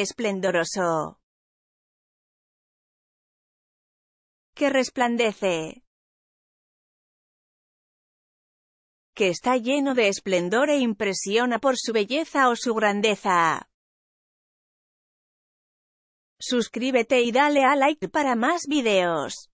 esplendoroso, que resplandece, que está lleno de esplendor e impresiona por su belleza o su grandeza. Suscríbete y dale a like para más videos.